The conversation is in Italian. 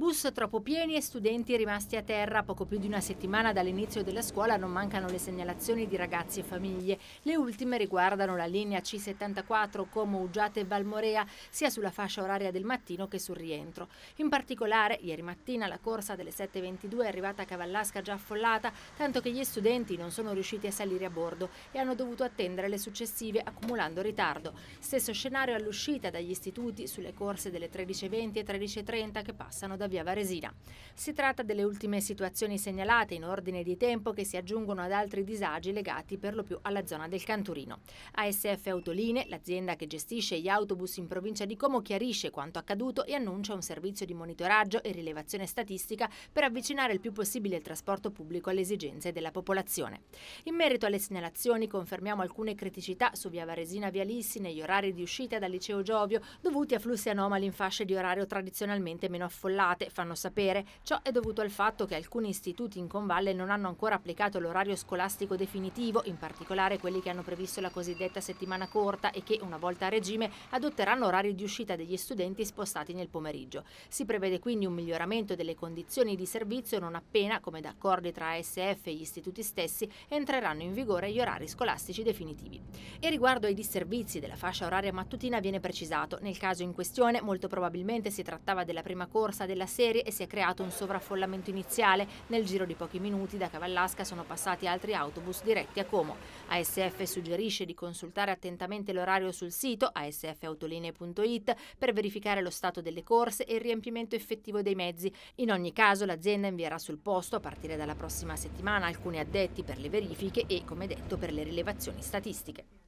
Bus troppo pieni e studenti rimasti a terra. Poco più di una settimana dall'inizio della scuola non mancano le segnalazioni di ragazzi e famiglie. Le ultime riguardano la linea C74 come Uggiate e Valmorea, sia sulla fascia oraria del mattino che sul rientro. In particolare, ieri mattina la corsa delle 7.22 è arrivata a Cavallasca già affollata, tanto che gli studenti non sono riusciti a salire a bordo e hanno dovuto attendere le successive accumulando ritardo. Stesso scenario all'uscita dagli istituti sulle corse delle 13.20 e 13.30 che passano da via Varesina. Si tratta delle ultime situazioni segnalate in ordine di tempo che si aggiungono ad altri disagi legati per lo più alla zona del Canturino. ASF Autoline, l'azienda che gestisce gli autobus in provincia di Como, chiarisce quanto accaduto e annuncia un servizio di monitoraggio e rilevazione statistica per avvicinare il più possibile il trasporto pubblico alle esigenze della popolazione. In merito alle segnalazioni confermiamo alcune criticità su via Varesina via Lissi negli orari di uscita dal liceo Giovio dovuti a flussi anomali in fasce di orario tradizionalmente meno affollate state, fanno sapere. Ciò è dovuto al fatto che alcuni istituti in Convalle non hanno ancora applicato l'orario scolastico definitivo, in particolare quelli che hanno previsto la cosiddetta settimana corta e che, una volta a regime, adotteranno orari di uscita degli studenti spostati nel pomeriggio. Si prevede quindi un miglioramento delle condizioni di servizio non appena, come d'accordi tra ASF e gli istituti stessi, entreranno in vigore gli orari scolastici definitivi. E riguardo ai disservizi della fascia oraria mattutina viene precisato, nel caso in questione molto probabilmente si trattava della prima corsa della della serie e si è creato un sovraffollamento iniziale. Nel giro di pochi minuti da Cavallasca sono passati altri autobus diretti a Como. ASF suggerisce di consultare attentamente l'orario sul sito asfautolinee.it per verificare lo stato delle corse e il riempimento effettivo dei mezzi. In ogni caso l'azienda invierà sul posto a partire dalla prossima settimana alcuni addetti per le verifiche e, come detto, per le rilevazioni statistiche.